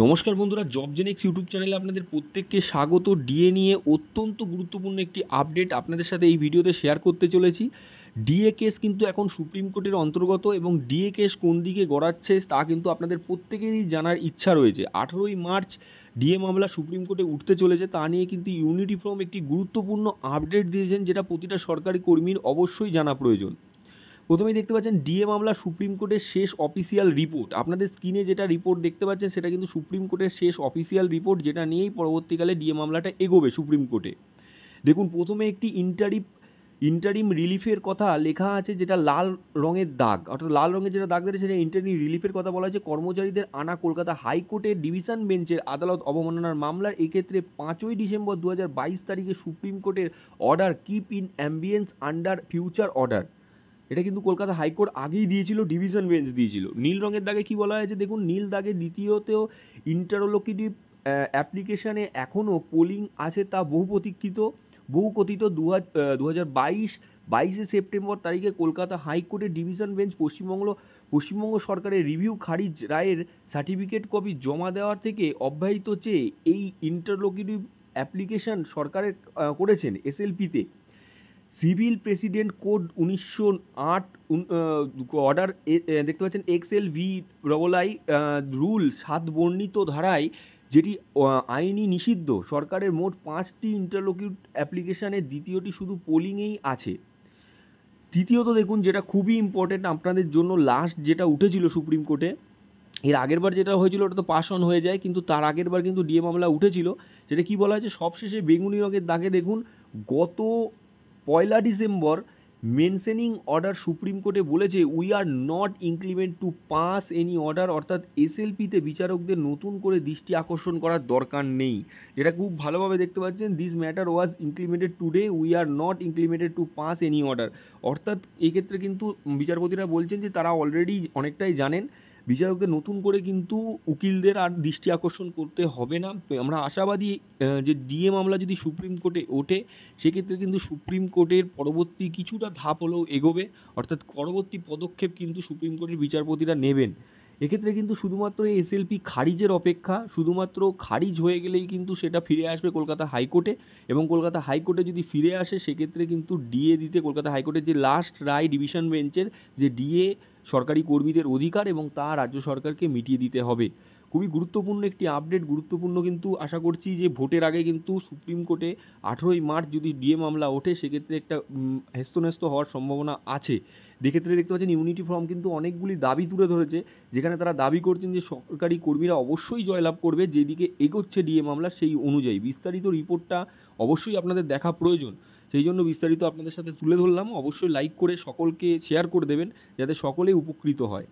নমস্কার বন্ধুরা job Genex YouTube চ্যানেলে আপনাদের প্রত্যেককে স্বাগত ডিএ নিয়ে অত্যন্ত গুরুত্বপূর্ণ একটি আপডেট আপনাদের সাথে এই ভিডিওতে শেয়ার করতে চলেছি ডিএ কেস কিন্তু এখন সুপ্রিম কোর্টের অন্তর্গত এবং ডিএ কেস কোন দিকে গড়াচ্ছে তা কিন্তু আপনাদের প্রত্যেকেরই জানার ইচ্ছা রয়েছে আঠেরোই মার্চ ডিএ মামলা সুপ্রিম কোর্টে উঠতে চলেছে তা নিয়ে কিন্তু ইউনিটি ফর্ম একটি গুরুত্বপূর্ণ আপডেট দিয়েছেন যেটা প্রতিটা সরকারি কর্মীর অবশ্যই জানা প্রয়োজন প্রথমেই দেখতে পাচ্ছেন ডিএ মামলা সুপ্রিম কোর্টের শেষ অফিসিয়াল রিপোর্ট আপনাদের স্ক্রিনে যেটা রিপোর্ট দেখতে পাচ্ছেন সেটা কিন্তু সুপ্রিম কোর্টের শেষ অফিসিয়াল রিপোর্ট যেটা নিয়েই পরবর্তীকালে ডিএ মামলাটা এগোবে সুপ্রিম কোর্টে দেখুন প্রথমে একটি ইন্টারিপ ইন্টারিম রিলিফের কথা লেখা আছে যেটা লাল রঙের দাগ অর্থাৎ লাল রঙের যেটা দাগ রয়েছে সেটা ইন্টারিম রিলিফের কথা বলা হয়েছে কর্মচারীদের আনা কলকাতা হাইকোর্টের ডিভিশন বেঞ্চের আদালত অবমাননার মামলার এক্ষেত্রে পাঁচই ডিসেম্বর দু তারিখে সুপ্রিম কোর্টের order keep in ambience under future order এটা কিন্তু কলকাতা হাইকোর্ট আগেই দিয়েছিল ডিভিশন বেঞ্চ দিয়েছিল নীল রঙের দাগে কি বলা হয়েছে দেখুন নীল দাগে দ্বিতীয়তেও ইন্টারলোকিটিভ অ্যাপ্লিকেশানে এখনও পোলিং আছে তা বহু প্রতীক্ষিত বহু কথিত দু হাজার বাইশ বাইশে সেপ্টেম্বর তারিখে কলকাতা হাইকোর্টের ডিভিশন বেঞ্চ পশ্চিমবঙ্গ পশ্চিমবঙ্গ সরকারের রিভিউ খারিজ রায়ের সার্টিফিকেট কপি জমা দেওয়ার থেকে অব্যাহত চেয়ে এই ইন্টারলোকেটিভ অ্যাপ্লিকেশান সরকারের করেছেন এসএলপিতে সিভিল প্রেসিডেন্ট কোড উনিশশো আট অর্ডার দেখতে পাচ্ছেন XL V double I rule সাত বর্ণিত ধারায় যেটি আইনি নিষিদ্ধ সরকারের মোট পাঁচটি ইন্টারলোকিউট অ্যাপ্লিকেশানের দ্বিতীয়টি শুধু পোলিংয়েই আছে তৃতীয়ত দেখুন যেটা খুবই ইম্পর্টেন্ট আপনাদের জন্য লাস্ট যেটা উঠেছিল সুপ্রিম কোর্টে এর আগের বার যেটা হয়েছিল ওটা তো পাস অন হয়ে যায় কিন্তু তার আগের বার কিন্তু ডিএ মামলা উঠেছিল যেটা কি বলা হয়েছে সবশেষে বেগুনি রঙের দাগে দেখুন গত পয়লা ডিসেম্বর মেনশনিং অর্ডার সুপ্রিম কোর্টে বলেছে we are not inclined to pass any order অর্থাৎ এসএলপিতে বিচারকদের নতুন করে দৃষ্টি আকর্ষণ করার দরকার নেই যেটা খুব ভালোভাবে দেখতে পাচ্ছেন this matter was inclined today we are not inclined to pass any order অর্থাৎ এক্ষেত্রে কিন্তু বিচারপতিরা বলছেন যে তারা অলরেডি অনেকটাই জানেন বিচারকদের নতুন করে কিন্তু উকিলদের আর দৃষ্টি আকর্ষণ করতে হবে না আমরা আশাবাদী যে ডিএ মামলা যদি সুপ্রিম কোর্টে ওঠে সেক্ষেত্রে কিন্তু সুপ্রিম কোর্টের পরবর্তী কিছুটা ধাপ হলেও এগোবে অর্থাৎ পরবর্তী পদক্ষেপ কিন্তু সুপ্রিম কোর্টের বিচারপতিরা নেবেন এক্ষেত্রে কিন্তু শুধুমাত্র এই এসএলপি খারিজের অপেক্ষা শুধুমাত্র খারিজ হয়ে গেলেই কিন্তু সেটা ফিরে আসবে কলকাতা হাইকোর্টে এবং কলকাতা হাইকোর্টে যদি ফিরে আসে সেক্ষেত্রে কিন্তু ডিএ দিতে কলকাতা হাইকোর্টের যে লাস্ট রায় ডিভিশন বেঞ্চের যে ডিএ সরকারি কর্মীদের অধিকার এবং তা রাজ্য সরকারকে মিটিয়ে দিতে হবে খুবই গুরুত্বপূর্ণ একটি আপডেট গুরুত্বপূর্ণ কিন্তু আশা করছি যে ভোটের আগে কিন্তু সুপ্রিম কোর্টে আঠেরোই মার্চ যদি ডিএ মামলা ওঠে সেক্ষেত্রে একটা হেস্তনেস্ত হওয়ার সম্ভাবনা আছে দেখেত্রে দেখতে পাচ্ছেন ইউনিটি ফর্ম কিন্তু অনেকগুলি দাবি তুলে ধরেছে যেখানে তারা দাবি করছেন যে সরকারি কর্মীরা অবশ্যই জয়লাভ করবে যেদিকে এগোচ্ছে ডিএ মামলা সেই অনুযায়ী বিস্তারিত রিপোর্টটা অবশ্যই আপনাদের দেখা প্রয়োজন সেই জন্য বিস্তারিত আপনাদের সাথে তুলে ধরলাম অবশ্যই লাইক করে সকলকে শেয়ার করে দেবেন যাতে সকলেই উপকৃত হয়